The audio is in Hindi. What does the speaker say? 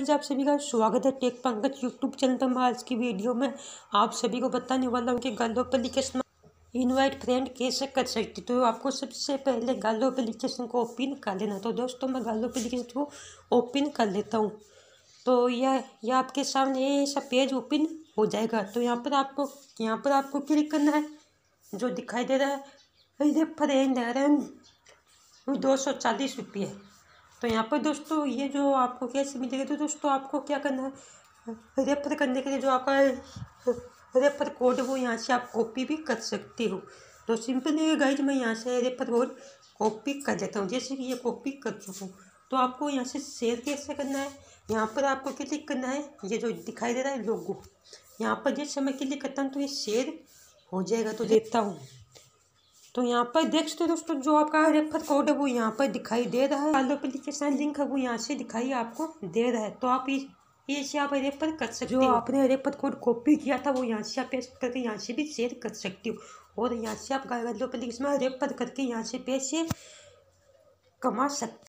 फ्रेंड्स आप सभी का स्वागत है टेक पंकज यूट्यूब चैनल पर मैं आज की वीडियो में आप सभी को बताने वाला हूँ कि गालो एप्लीकेशन इनवाइट फ्रेंड कैसे कर सकती तो आपको सबसे पहले गालो एप्लीकेशन को ओपन कर लेना तो दोस्तों मैं गालो एप्लीकेशन को ओपन कर लेता हूँ तो यह यह आपके सामने सब पेज ओपन हो जाएगा तो यहाँ पर आपको यहाँ पर आपको क्लिक करना है जो दिखाई दे रहा है फ्रेंड अरे दो सौ चालीस रुपये तो यहाँ पर दोस्तों ये जो आपको कैसे मिलेगा तो दोस्तों आपको क्या करना है रेफर करने के लिए जो आपका रेफर कोड है वो यहाँ से आप कॉपी भी कर सकते हो तो सिंपली गाइज मैं यहाँ से रेफर कोड कॉपी कर देता हूँ जैसे कि ये कॉपी कर चुका हूँ तो आपको यहाँ से शेयर कैसे करना है यहाँ पर आपको क्लिक करना है ये जो दिखाई दे रहा है लोगो यहाँ पर जैसे मैं क्लिक करता हूँ तो ये शेयर हो जाएगा तो देता हूँ तो यहाँ पर देख सकते हो दोस्तों जो आपका रेफर कोड है वो यहाँ पर दिखाई दे रहा है वालो एप्लीकेशन लिंक है वो यहाँ से दिखाई आपको दे रहा है तो आप इस ये से आप रेफर कर सकते हो आपने रेफर कोड कॉपी किया था वो यहाँ से आप पेस्ट करके यहाँ से भी शेयर कर सकते हो और यहाँ से आप गाय रेफर करके यहाँ से पैसे कमा सकते